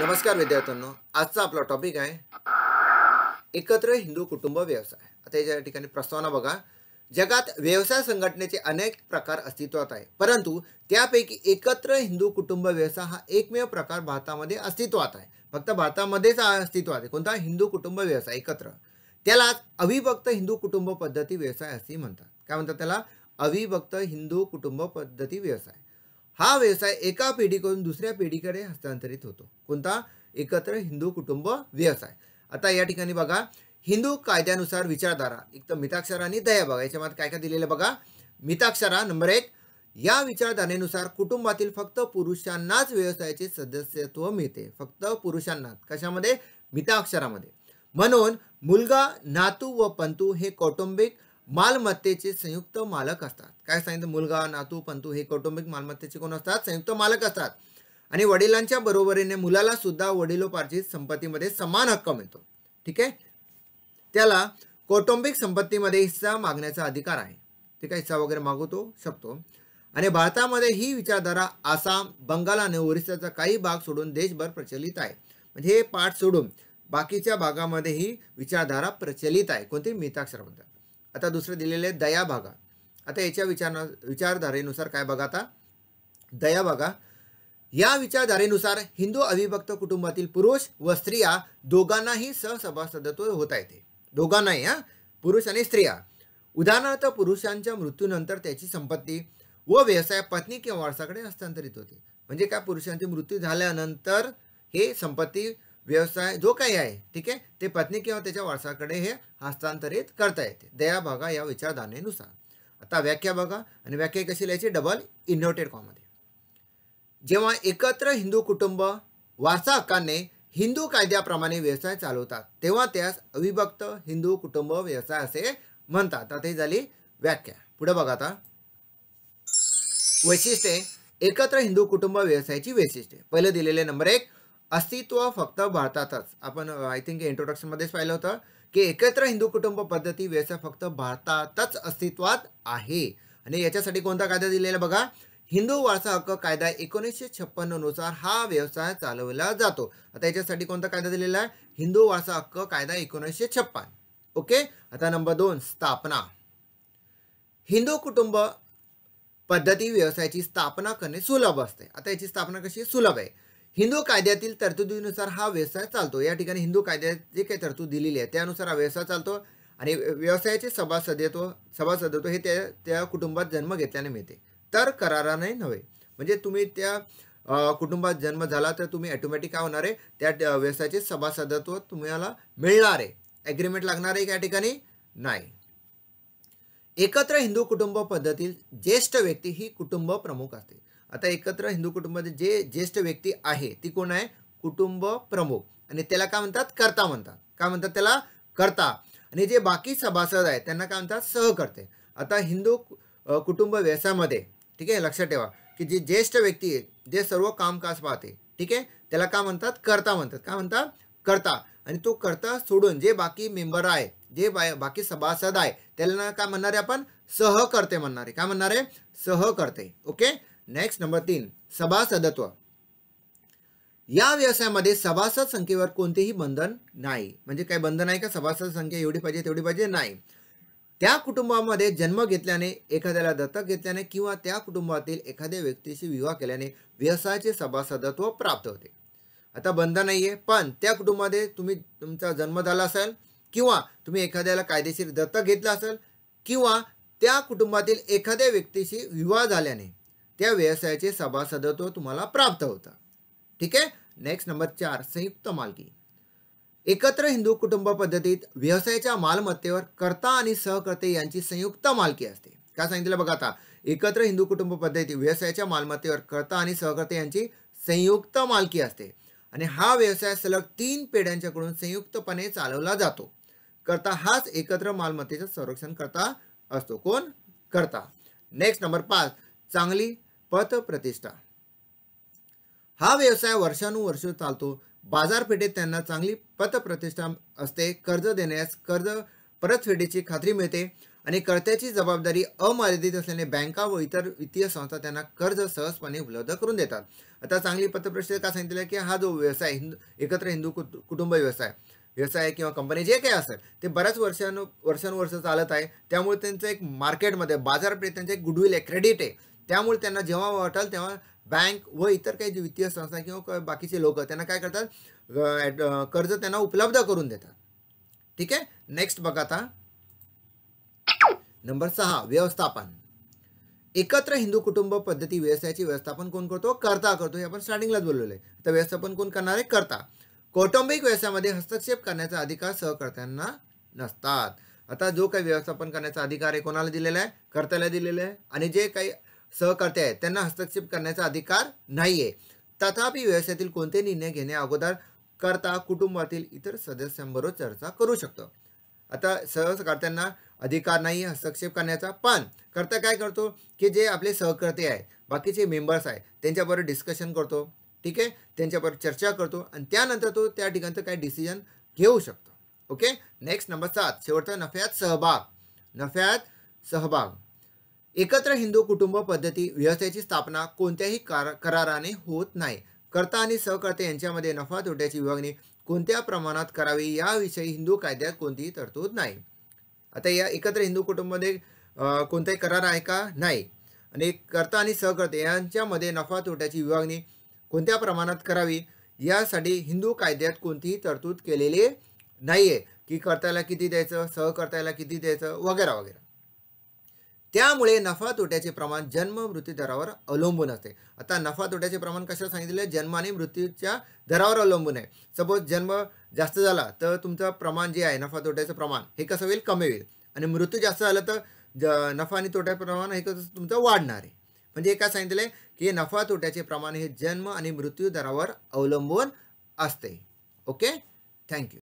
नमस्कार विद्यार्थ्यांनो आजचा आपला टॉपिक आहे एकत्र हिंदू कुटुंब व्यवसाय आता या ठिकाणी प्रस्तावना बघा जगात व्यवसाय संघटनेचे अनेक प्रकार अस्तित्वात आहे परंतु त्यापैकी एकत्र हिंदू कुटुंब व्यवसाय हा एकमेव प्रकार भारतामध्ये अस्तित्वात आहे फक्त भारतामध्येच अस्तित्वात आहे कोणता हिंदू कुटुंब व्यवसाय एकत्र त्याला अविभक्त हिंदू कुटुंब पद्धती व्यवसाय असे म्हणतात काय म्हणतात त्याला अविभक्त हिंदू कुटुंब पद्धती व्यवसाय हा व्यवसाय एका पिढीकडून दुसऱ्या पिढीकडे हस्तांतरित होतो कोणता एकत्र हिंदू कुटुंब व्यवसाय आता या ठिकाणी बघा हिंदू कायद्यानुसार विचारधारा एक तर मिताक्षरा आणि दया बघा याच्यामध्ये काय काय दिलेलं बघा मिताक्षरा नंबर एक या विचारधारेनुसार कुटुंबातील फक्त पुरुषांनाच व्यवसायाचे सदस्यत्व मिळते फक्त पुरुषांनाच कशामध्ये मिताक्षरामध्ये म्हणून मुलगा नातू व पंतू हे कौटुंबिक मालमत्तेचे संयुक्त मालक असतात काय सांगितलं मुलगा नातू पंतू हे कौटुंबिक मालमत्तेचे कोण असतात संयुक्त मालक असतात आणि वडिलांच्या बरोबरीने मुलाला सुद्धा वडिलोपार्जित संपत्तीमध्ये समान हक्क मिळतो ठीक आहे त्याला कौटुंबिक संपत्तीमध्ये हिस्सा मागण्याचा अधिकार आहे ठीक आहे हिस्सा वगैरे मागवतो शकतो आणि भारतामध्ये ही विचारधारा आसाम बंगाल आणि ओरिसाचा काही भाग सोडून देशभर प्रचलित आहे म्हणजे हे पाठ सोडून बाकीच्या भागामध्ये ही विचारधारा प्रचलित आहे कोणती मिताक्षराबद्दल आता दुसरे दिलेले दया भागा आता याच्या विचार विचारधारेनुसार काय बघा आता दया बघा या विचारधारेनुसार हिंदू अविभक्त कुटुंबातील पुरुष व स्त्रिया दोघांनाही सहसभासदत्व होता येते दोघांनाही हां पुरुष आणि स्त्रिया उदाहरणार्थ पुरुषांच्या मृत्यूनंतर त्याची संपत्ती व व्यवसाय पत्नी किंवा वारसाकडे हस्तांतरित होते म्हणजे काय पुरुषांचे मृत्यू झाल्यानंतर हे संपत्ती व्यवसाय जो काही आहे ठीक आहे ते पत्नी किंवा त्याच्या वारसाकडे हे हस्तांतरित करता येते दया बघा या विचारधारणेनुसार आता व्याख्या बघा आणि व्याख्या कशी लिहायची डबल इन्व्हर्टेड कॉमध्ये जेव्हा एकत्र हिंदू कुटुंब वारसा हक्काने हिंदू कायद्याप्रमाणे व्यवसाय चालवतात तेव्हा त्यास अविभक्त हिंदू कुटुंब व्यवसाय असे म्हणतात आता ही झाली व्याख्या पुढे बघा आता वैशिष्ट्ये एकत्र हिंदू कुटुंब व्यवसायाची वैशिष्ट्ये पहिले दिलेले नंबर एक अस्तित्व फक्त भारतातच आपण आय थिंक इंट्रोडक्शनमध्येच पाहिलं होतं की एकत्र हिंदू कुटुंब पद्धती व्यवसाय फक्त भारतातच अस्तित्वात आहे आणि याच्यासाठी कोणता कायदा दिलेला बघा हिंदू वारसा हक्क कायदा एकोणीसशे छप्पन्ननुसार हा व्यवसाय चालवला जातो आता याच्यासाठी कोणता कायदा दिलेला आहे हिंदू वारसा हक्क कायदा एकोणीसशे छप्पन ओके आता नंबर दोन स्थापना हिंदू कुटुंब पद्धती व्यवसायाची स्थापना करणे सुलभ असते आता याची स्थापना कशी सुलभ आहे हिंदू कायद्यातील तरतुदीनुसार हा व्यवसाय चालतो या ठिकाणी हिंदू कायद्यात जे काही तरतूद दिलेली आहे त्यानुसार हा व्यवसाय चालतो आणि व्यवसायाचे सभासदत्व सभासदत्व हे त्या त्या कुटुंबात जन्म घेतल्याने मिळते तर कराराने नव्हे म्हणजे तुम्ही त्या कुटुंबात जन्म झाला तर तुम्ही ॲटोमॅटिक काय होणार आहे त्या व्यवसायाचे सभासदत्व तुम्हाला मिळणार आहे ॲग्रीमेंट लागणार आहे या ठिकाणी नाही एकत्र हिंदू कुटुंब पद्धतीत ज्येष्ठ व्यक्ती ही कुटुंब प्रमुख असते आता एकत्र हिंदू कुटुंबामध्ये जे ज्येष्ठ व्यक्ती आहे ती कोण आहे कुटुंब प्रमुख आणि त्याला काय म्हणतात करता म्हणतात काय म्हणतात त्याला करता आणि जे बाकी सभासद आहे त्यांना काय म्हणतात सहकर्ते आता हिंदू कुटुंब व्यवसायामध्ये ठीक आहे लक्षात ठेवा की जे ज्येष्ठ व्यक्ती आहे जे सर्व कामकाज पाहते ठीक आहे त्याला काय म्हणतात करता म्हणतात काय म्हणतात करता आणि तो करता सोडून जे बाकी मेंबर आहे जे बा बाकी सभासद आहे त्यांना काय म्हणणार आहे आपण सहकर्ते म्हणणार आहे काय म्हणणार आहे सहकर्ते ओके नेक्स्ट नंबर तीन सभासदत्व या व्यवसायामध्ये सभासद संख्येवर कोणतेही बंधन नाही म्हणजे काय बंधन आहे का सभासद संख्या एवढी पाहिजे तेवढी पाहिजे नाही त्या कुटुंबामध्ये जन्म घेतल्याने एखाद्याला दत्तक घेतल्याने किंवा त्या कुटुंबातील एखाद्या व्यक्तीशी विवाह केल्याने व्यवसायाचे सभासदत्व प्राप्त होते आता बंधन नाही आहे पण त्या कुटुंबामध्ये तुम्ही तुमचा जन्म झाला असेल किंवा तुम्ही एखाद्याला कायदेशीर दत्तक घेतलं असेल किंवा त्या कुटुंबातील एखाद्या व्यक्तीशी विवाह झाल्याने त्या व्यवसायाचे सभासदत्व तुम्हाला प्राप्त होतं ठीक आहे नेक्स्ट नंबर चार संयुक्त मालकी एकत्र हिंदू कुटुंब पद्धतीत व्यवसायाच्या मालमत्तेवर कर्ता आणि सहकर्ते यांची संयुक्त मालकी असते काय सांगितलं बघा आता एकत्र हिंदू कुटुंब पद्धती व्यवसायाच्या मालमत्तेवर कर्ता आणि सहकर्ते यांची संयुक्त मालकी असते आणि हा व्यवसाय सलग तीन पेढ्यांच्याकडून संयुक्तपणे चालवला जातो करता हाच एकत्र मालमत्तेचं संरक्षण करता असतो कोण करता नेक्स्ट नंबर पाच चांगली पतप्रतिष्ठा हा व्यवसाय वर्षानुवर्ष चालतो बाजारपेठेत त्यांना चांगली पतप्रतिष्ठा असते कर्ज देण्यास कर्ज परतफेडीची खात्री मिळते आणि कर्त्याची जबाबदारी अमर्यादित असल्याने बँका व इतर वित्तीय संस्था त्यांना कर्ज सहजपणे उपलब्ध करून देतात आता चांगली पतप्रतिष्ठा का सांगितलं की हा जो व्यवसाय हिंदू एकत्र हिंदू कुटुंब व्यवसाय व्यवसाय किंवा कंपनी जे काही असेल ते बऱ्याच वर्षानु वर्षानुवर्ष चालत आहे त्यामुळे त्यांचं एक मार्केटमध्ये बाजारपेठेत त्यांचं एक गुडविल आहे क्रेडिट आहे त्यामुळे त्यांना जेव्हा वाटेल तेव्हा बँक व इतर काही वित्तीय संस्था किंवा बाकीचे लोक त्यांना काय करतात कर्ज त्यांना उपलब्ध करून देतात ठीक आहे नेक्स्ट बघा आता नंबर सहा व्यवस्थापन एकत्र हिंदू कुटुंब पद्धती व्यवसायाचे व्यवस्थापन कोण करतो करता करतो हे आपण स्टार्टिंगलाच बोललेलं आहे आता व्यवस्थापन कोण करणार आहे करता कौटुंबिक व्यवसायामध्ये हस्तक्षेप करण्याचा अधिकार सहकर्त्यांना नसतात आता जो काही व्यवस्थापन करण्याचा अधिकार आहे कोणाला दिलेला आहे कर्त्याला दिलेला आहे आणि जे काही सहकर्ते आहेत त्यांना हस्तक्षेप करण्याचा अधिकार नाही आहे तथापि व्यवसायातील कोणते निर्णय घेणे अगोदर करता कुटुंबातील इतर सदस्यांबरोबर चर्चा करू शकतो आता सहकर्त्यांना अधिकार नाही हस्तक्षेप करण्याचा पण करता काय करतो की जे आपले सहकर्ते आहेत बाकीचे मेंबर्स आहेत त्यांच्याबरोबर डिस्कशन करतो ठीक आहे त्यांच्याबरोबर चर्चा करतो आणि त्यानंतर तो त्या ठिकाणचं काही डिसिजन घेऊ शकतो ओके नेक्स्ट नंबर सात शेवटचा नफ्यात सहभाग नफ्यात सहभाग एकत्र हिंदू कुटुंब पद्धती व्यवस्थेची स्थापना कोणत्याही कार कराराने होत नाही कर्ता आणि सहकर्ते यांच्यामध्ये नफा तोट्याची विभागणी कोणत्या प्रमाणात करावी याविषयी हिंदू कायद्यात कोणतीही तरतूद नाही आता या एकत्र हिंदू कुटुंबामध्ये कोणताही करार आहे का नाही आणि कर्ता आणि सहकर्ते यांच्यामध्ये नफा तोट्याची विभागणी कोणत्या प्रमाणात करावी यासाठी हिंदू कायद्यात कोणतीही तरतूद केलेली नाही आहे की कर्त्याला किती द्यायचं सहकर्त्याला किती द्यायचं वगैरे वगैरे त्यामुळे नफा तोट्याचे प्रमाण जन्म मृत्यू दरावर अवलंबून असते आता नफा तोट्याचे प्रमाण कशाला सांगितले जन्म आणि मृत्यूच्या दरावर अवलंबून आहे सपोज जन्म जास्त झाला तर तुमचं प्रमाण जे आहे नफा तोट्याचं प्रमाण हे कसं होईल कमी होईल आणि मृत्यू जास्त झालं तर ज नफा आणि तोट्याचं प्रमाण हे कसं तुमचं वाढणार आहे म्हणजे काय सांगितलं आहे की नफा तोट्याचे प्रमाण हे जन्म आणि मृत्यू दरावर अवलंबून असते ओके थँक्यू